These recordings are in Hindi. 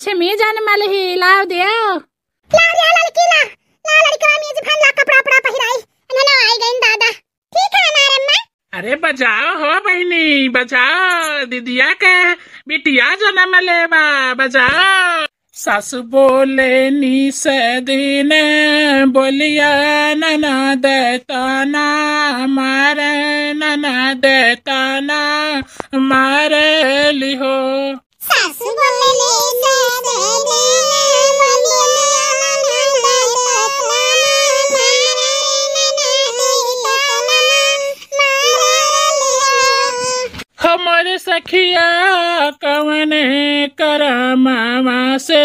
अच्छे में जाने वाले ही लाओ दिया आओ लाओ दे लड़की ला ला लड़का मेज फन ला कपड़ा पड़ा पहराई ना ना आई गई दादा ठीक है हमारे अम्मा अरे बचाओ हो बहनी बचाओ दीदिया के बिटिया जन्म ले बा बचाओ सासु बोले नी से दिन बोलिया नना देता ना मारे नना देता ना मारे लिहो सखिया कवन कर मामा से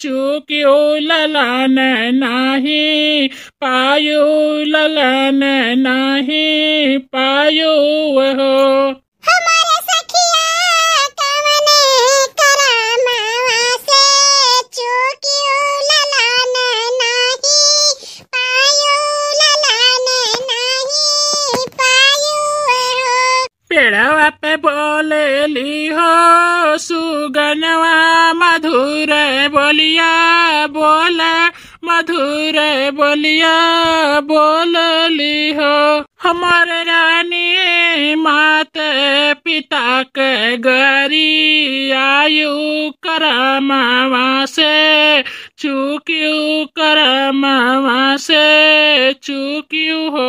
चूक्यो लला पे बोले ली हो सुगनवा मधुर बोलिया बोल मधुर बोलिया बोल ली हो हमारे रानी मात पिता के गरी आयु करमावा से चूक्यू करमावा से चूक्यू हो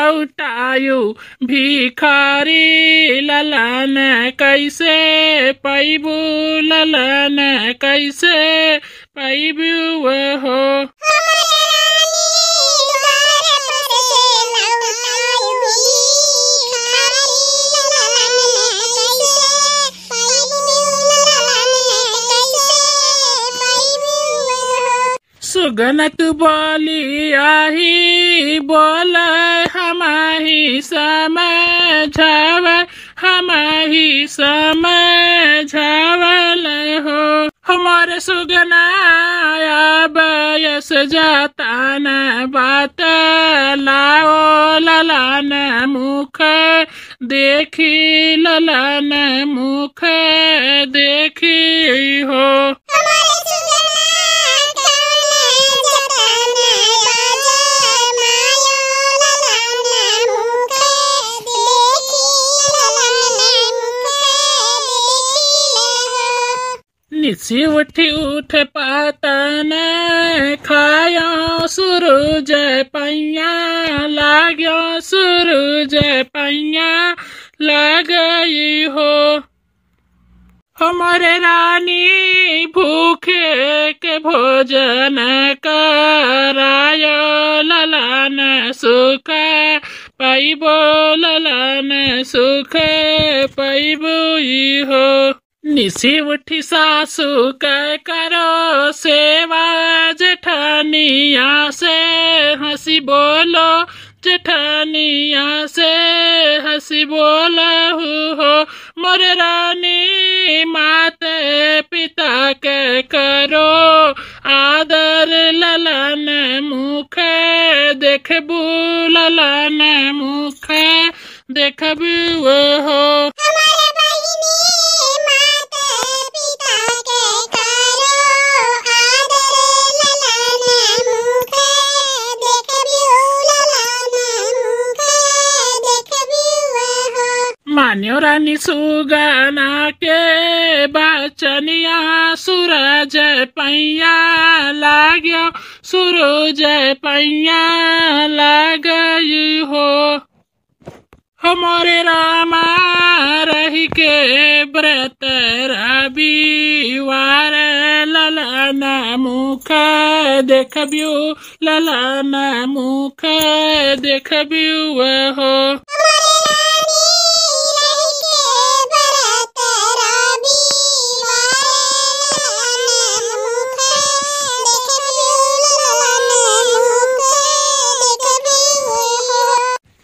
लौटायु भिखारी ललन कैसे पैबू ललन कैसे पैबू हो गनत बोली आही बोल हम समझाव हमाही समझावल हो हमारे सुगना बयस जाता न बात लाओ ललन मुख देखी ललन मुख देखी हो किसी उठी उठ न खायो सुरुज पैया लाग्यो सुरुज पैया लगई हो हमारे रानी भूखे के भोजन करायो ललन सुख पैबो ललन सुख पैबो हो निसी उठ सासु कह करो सेवा जेठानिया से हंसी बोलो जेठानिया से हंसी बोलो हो मोर रानी माते पिता के करो आदर ललन मुख देखबू ललन मुख देखबू हो न्युरनि सुगना के बचनिया सूरज पैया लाग्यो सूरज पैया लाग हो हमारे रामा रही के व्रत रविवार ललना मुख देखबियो ललना मुख देखबियो हो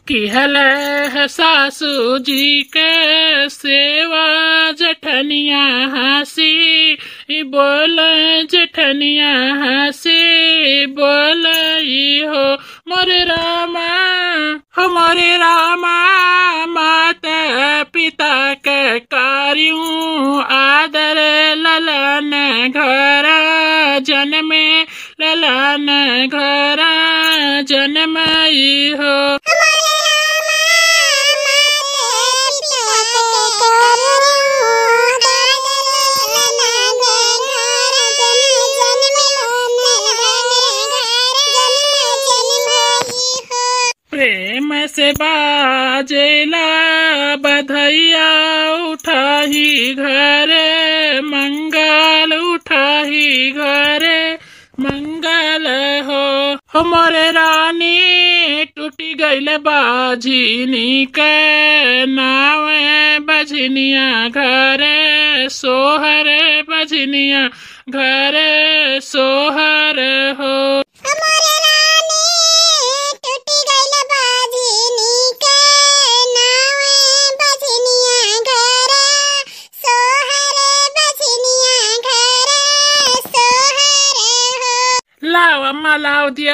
कि हलह सासू जी के सेवा जठनिया हसी बोल जठनिया हसी बोल हो मोर रामा हमारे रामा माता पिता के कार्यू आदर ललन घर जन्मे ललन घर जन्मई हो से बाजेला बधैया उठाही घरे मंगल उठाही घरे मंगल हो हमारे रानी टूटी गई बाजीनी के नावे बजनिया घरे सोहरे बजनिया घरे सोहर हो अम्मा लाओ दियो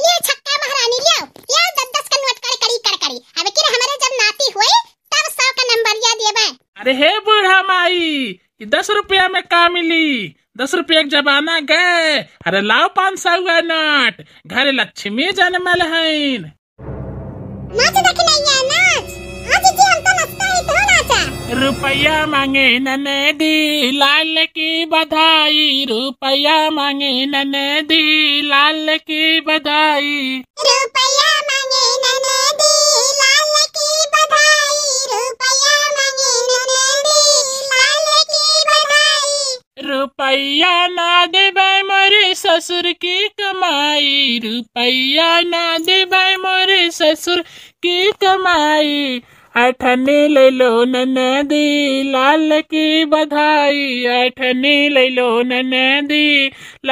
ये छक्का महारानी लियो ले दस दस का नोट कर करी कर करी अब कि हमारे जब नाती हुई तब सौ का नंबर या दिए देबे अरे हे बूढ़ा माई दस रुपया में का मिली दस रुपया के जमाना गए अरे लाओ पांच सौ का नोट घर लक्ष्मी जनमल है रुपया मांगे नने दी लाल की बधाई रुपया मांगे नने दी लाल की बधाई रुपया मांगे नने दी लाल की बधाई रुपया मांगे नने दी लाल की बधाई रुपया ना दे मोरे ससुर की कमाई रुपया ना अठनी ले लो दी लाल की बधाई अठनी ले लो दी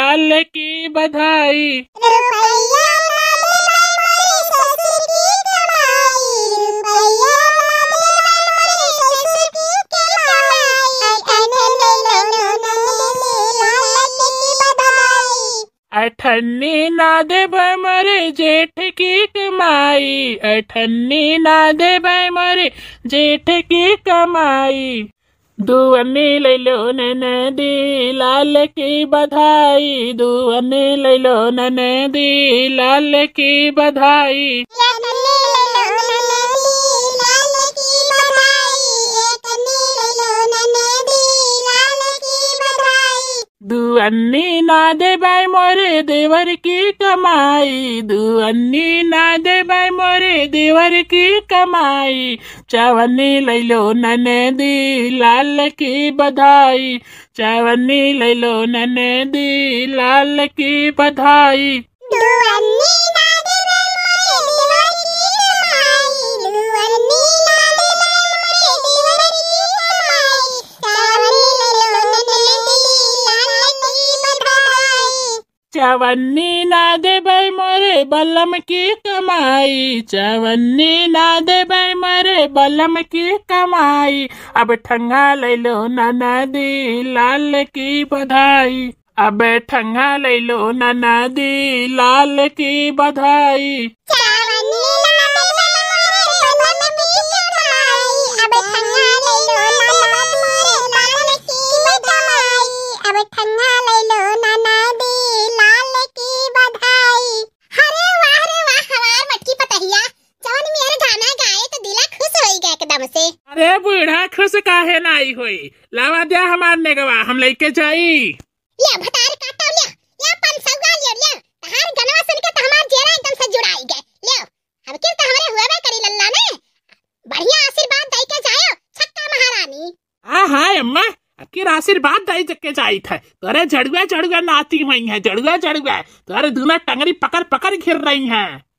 लाल की बधाई अठन्नी नादे दे मरे जेठ की कमाई अठन्नी नादे दे मरे जेठ की कमाई दुअने ले लो दी लाल की बधाई दुअने ले लो दी लाल की बधाई दुअन्नी ना दे भाई मोरे देवर की कमाई दुअन्नी ना दे भाई मोरे देवर की कमाई चवन्नी ले लो नने दी लाल की बधाई चवन्नी ले लो नने दी लाल की बधाई दुअन्नी चवन्नी ना दे भाई मोरे बलम की कमाई चवन्नी ना दे भाई मोरे बलम की कमाई अब ठंगा ले लो नाना दी लाल की बधाई अब ठंगा ले लो नाना दी लाल की बधाई ठंगा ले लो ना अरे बूढ़ा खुश काहे नाई हुई लावा दिया हमार नेगवा हम लेके जाई ले भटार काटा ले ले पन सौगा ले ले तहार गनवा सुन के त तो हमार जेरा एकदम से जुड़ाई गए ले अब के त तो हमरे हुए बे करी लल्ला ने बढ़िया आशीर्वाद दई के जायो छक्का महारानी आ हाय अम्मा आपके आशीर्वाद दई जके जाई थे तोरे झड़ुआ झड़ुआ नाती हुई है झड़ुआ झड़ुआ तोरे दूना टंगरी पकड़ पकड़ घिर रही हैं